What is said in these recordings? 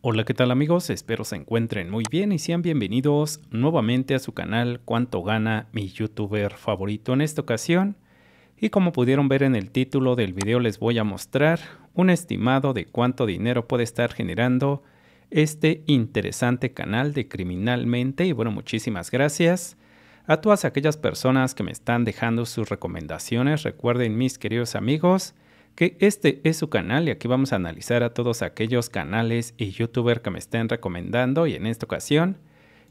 Hola, ¿qué tal amigos? Espero se encuentren muy bien y sean bienvenidos nuevamente a su canal Cuánto gana mi youtuber favorito en esta ocasión. Y como pudieron ver en el título del video les voy a mostrar un estimado de cuánto dinero puede estar generando este interesante canal de Criminalmente. Y bueno, muchísimas gracias a todas aquellas personas que me están dejando sus recomendaciones. Recuerden mis queridos amigos que este es su canal y aquí vamos a analizar a todos aquellos canales y youtubers que me estén recomendando y en esta ocasión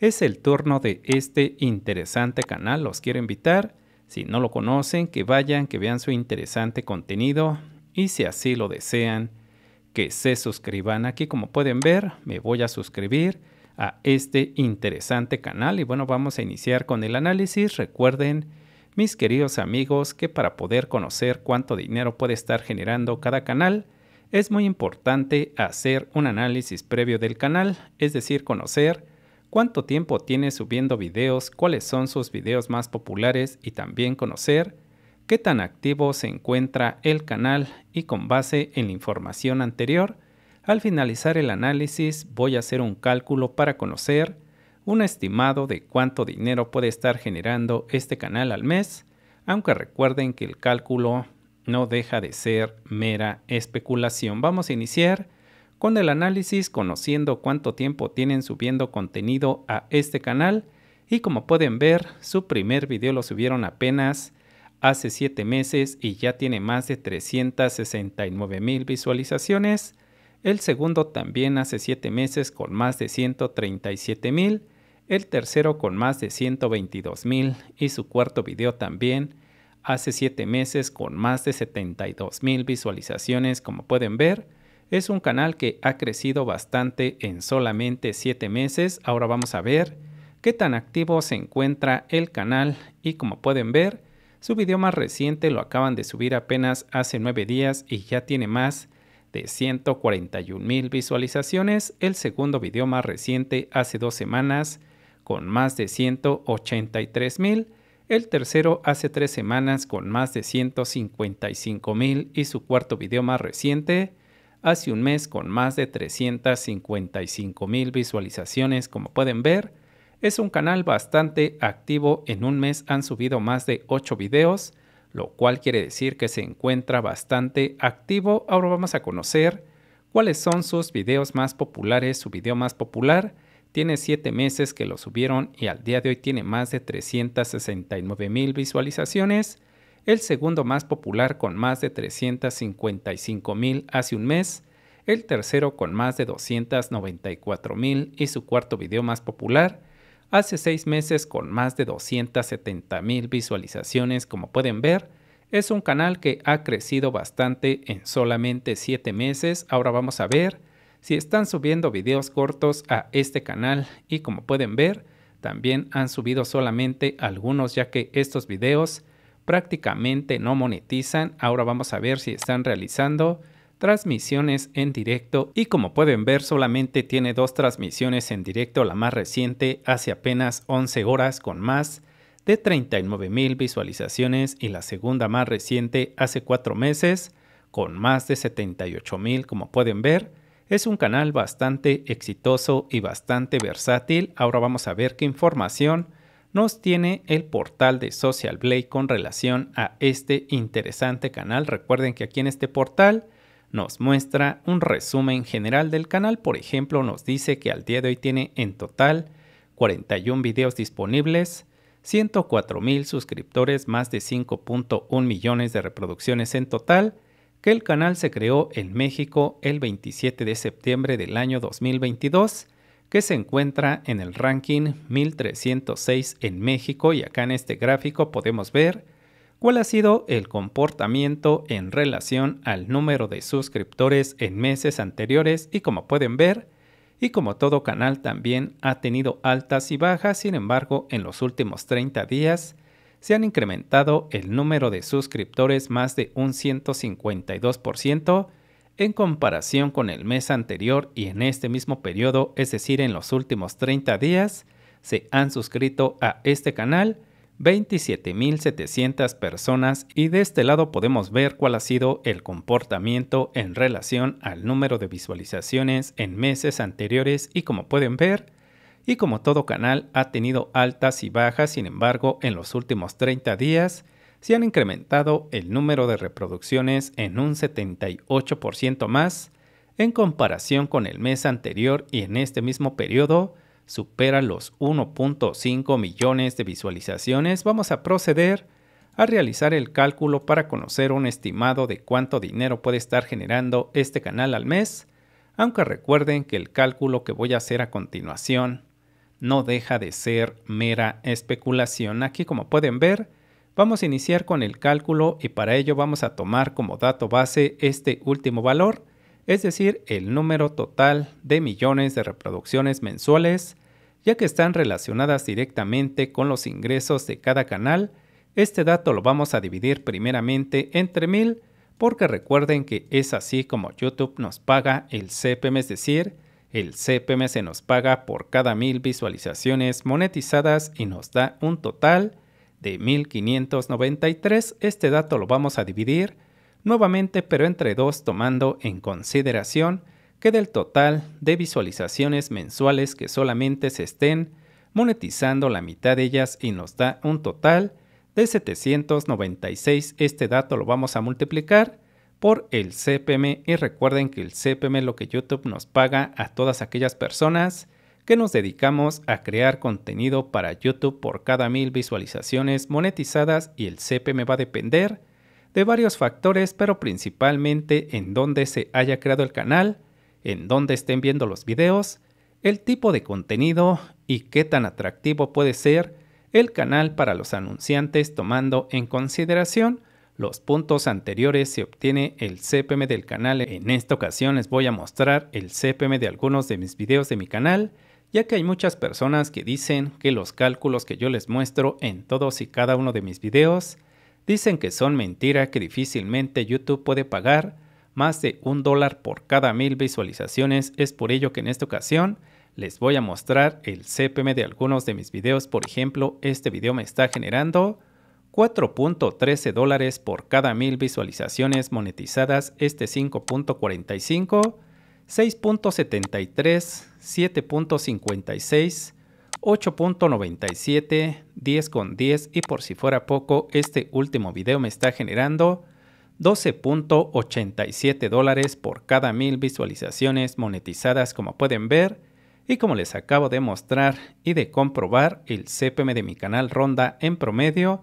es el turno de este interesante canal, los quiero invitar, si no lo conocen, que vayan, que vean su interesante contenido y si así lo desean, que se suscriban. Aquí como pueden ver, me voy a suscribir a este interesante canal y bueno, vamos a iniciar con el análisis. Recuerden mis queridos amigos, que para poder conocer cuánto dinero puede estar generando cada canal, es muy importante hacer un análisis previo del canal, es decir, conocer cuánto tiempo tiene subiendo videos, cuáles son sus videos más populares y también conocer qué tan activo se encuentra el canal y con base en la información anterior, al finalizar el análisis voy a hacer un cálculo para conocer un estimado de cuánto dinero puede estar generando este canal al mes, aunque recuerden que el cálculo no deja de ser mera especulación. Vamos a iniciar con el análisis conociendo cuánto tiempo tienen subiendo contenido a este canal y como pueden ver su primer video lo subieron apenas hace 7 meses y ya tiene más de 369 mil visualizaciones. El segundo también hace 7 meses con más de 137 mil el tercero con más de 122 mil y su cuarto video también hace 7 meses con más de 72 mil visualizaciones como pueden ver. Es un canal que ha crecido bastante en solamente 7 meses. Ahora vamos a ver qué tan activo se encuentra el canal y como pueden ver su video más reciente lo acaban de subir apenas hace 9 días y ya tiene más de 141 mil visualizaciones. El segundo video más reciente hace dos semanas con más de 183 mil, el tercero hace tres semanas con más de 155 mil y su cuarto video más reciente hace un mes con más de 355 mil visualizaciones como pueden ver. Es un canal bastante activo, en un mes han subido más de 8 videos, lo cual quiere decir que se encuentra bastante activo. Ahora vamos a conocer cuáles son sus videos más populares, su video más popular tiene 7 meses que lo subieron y al día de hoy tiene más de 369 mil visualizaciones. El segundo más popular con más de 355 mil hace un mes. El tercero con más de 294 mil y su cuarto video más popular hace 6 meses con más de 270 mil visualizaciones como pueden ver. Es un canal que ha crecido bastante en solamente 7 meses. Ahora vamos a ver si están subiendo videos cortos a este canal y como pueden ver, también han subido solamente algunos ya que estos videos prácticamente no monetizan. Ahora vamos a ver si están realizando transmisiones en directo y como pueden ver solamente tiene dos transmisiones en directo, la más reciente hace apenas 11 horas con más de 39 mil visualizaciones y la segunda más reciente hace 4 meses con más de 78 mil como pueden ver. Es un canal bastante exitoso y bastante versátil. Ahora vamos a ver qué información nos tiene el portal de Social Blade con relación a este interesante canal. Recuerden que aquí en este portal nos muestra un resumen general del canal. Por ejemplo, nos dice que al día de hoy tiene en total 41 videos disponibles, 104 mil suscriptores, más de 5.1 millones de reproducciones en total que el canal se creó en México el 27 de septiembre del año 2022, que se encuentra en el ranking 1306 en México y acá en este gráfico podemos ver cuál ha sido el comportamiento en relación al número de suscriptores en meses anteriores y como pueden ver, y como todo canal también ha tenido altas y bajas, sin embargo en los últimos 30 días se han incrementado el número de suscriptores más de un 152% en comparación con el mes anterior y en este mismo periodo, es decir, en los últimos 30 días, se han suscrito a este canal 27.700 personas y de este lado podemos ver cuál ha sido el comportamiento en relación al número de visualizaciones en meses anteriores y como pueden ver, y como todo canal ha tenido altas y bajas, sin embargo, en los últimos 30 días se han incrementado el número de reproducciones en un 78% más en comparación con el mes anterior y en este mismo periodo supera los 1.5 millones de visualizaciones, vamos a proceder a realizar el cálculo para conocer un estimado de cuánto dinero puede estar generando este canal al mes, aunque recuerden que el cálculo que voy a hacer a continuación no deja de ser mera especulación. Aquí como pueden ver, vamos a iniciar con el cálculo y para ello vamos a tomar como dato base este último valor, es decir, el número total de millones de reproducciones mensuales, ya que están relacionadas directamente con los ingresos de cada canal. Este dato lo vamos a dividir primeramente entre mil, porque recuerden que es así como YouTube nos paga el CPM, es decir, el CPM se nos paga por cada mil visualizaciones monetizadas y nos da un total de 1593. Este dato lo vamos a dividir nuevamente, pero entre dos, tomando en consideración que del total de visualizaciones mensuales que solamente se estén monetizando la mitad de ellas y nos da un total de 796. Este dato lo vamos a multiplicar por el CPM y recuerden que el CPM es lo que YouTube nos paga a todas aquellas personas que nos dedicamos a crear contenido para YouTube por cada mil visualizaciones monetizadas y el CPM va a depender de varios factores, pero principalmente en dónde se haya creado el canal, en dónde estén viendo los videos, el tipo de contenido y qué tan atractivo puede ser el canal para los anunciantes tomando en consideración los puntos anteriores se obtiene el CPM del canal. En esta ocasión les voy a mostrar el CPM de algunos de mis videos de mi canal, ya que hay muchas personas que dicen que los cálculos que yo les muestro en todos y cada uno de mis videos dicen que son mentira que difícilmente YouTube puede pagar más de un dólar por cada mil visualizaciones. Es por ello que en esta ocasión les voy a mostrar el CPM de algunos de mis videos. Por ejemplo, este video me está generando 4.13 dólares por cada mil visualizaciones monetizadas, este 5.45, 6.73, 7.56, 8.97, 10 y por si fuera poco, este último video me está generando 12.87 dólares por cada mil visualizaciones monetizadas como pueden ver y como les acabo de mostrar y de comprobar el CPM de mi canal ronda en promedio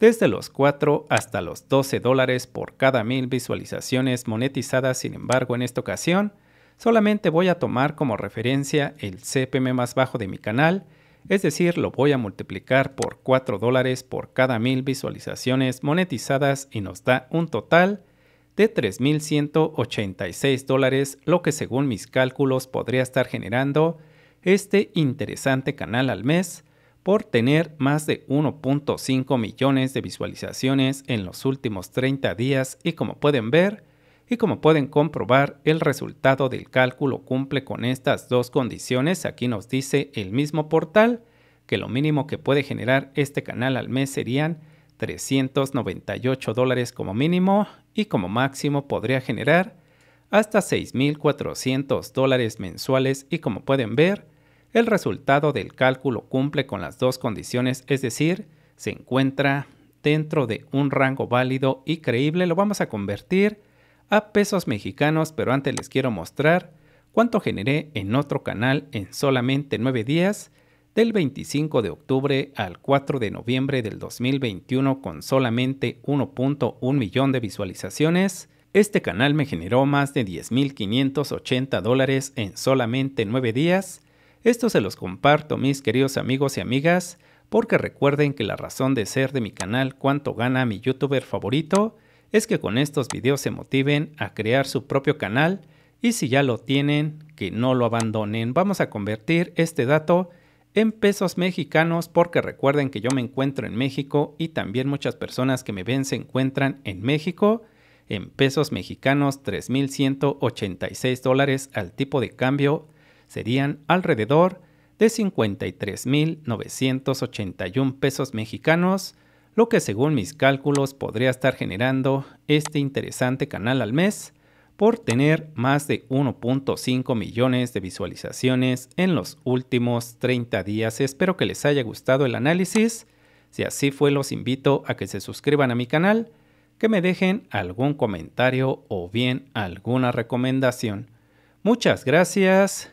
desde los 4 hasta los 12 dólares por cada mil visualizaciones monetizadas. Sin embargo, en esta ocasión, solamente voy a tomar como referencia el CPM más bajo de mi canal, es decir, lo voy a multiplicar por 4 dólares por cada mil visualizaciones monetizadas y nos da un total de 3.186 dólares, lo que según mis cálculos podría estar generando este interesante canal al mes por tener más de 1.5 millones de visualizaciones en los últimos 30 días y como pueden ver y como pueden comprobar el resultado del cálculo cumple con estas dos condiciones. Aquí nos dice el mismo portal que lo mínimo que puede generar este canal al mes serían 398 dólares como mínimo y como máximo podría generar hasta 6.400 dólares mensuales y como pueden ver el resultado del cálculo cumple con las dos condiciones, es decir, se encuentra dentro de un rango válido y creíble. Lo vamos a convertir a pesos mexicanos, pero antes les quiero mostrar cuánto generé en otro canal en solamente nueve días, del 25 de octubre al 4 de noviembre del 2021 con solamente 1.1 millón de visualizaciones. Este canal me generó más de 10.580 dólares en solamente 9 días esto se los comparto mis queridos amigos y amigas, porque recuerden que la razón de ser de mi canal Cuánto gana mi youtuber favorito es que con estos videos se motiven a crear su propio canal y si ya lo tienen, que no lo abandonen. Vamos a convertir este dato en pesos mexicanos porque recuerden que yo me encuentro en México y también muchas personas que me ven se encuentran en México. En pesos mexicanos 3.186 dólares al tipo de cambio serían alrededor de 53.981 pesos mexicanos, lo que según mis cálculos podría estar generando este interesante canal al mes por tener más de 1.5 millones de visualizaciones en los últimos 30 días. Espero que les haya gustado el análisis. Si así fue, los invito a que se suscriban a mi canal, que me dejen algún comentario o bien alguna recomendación. Muchas gracias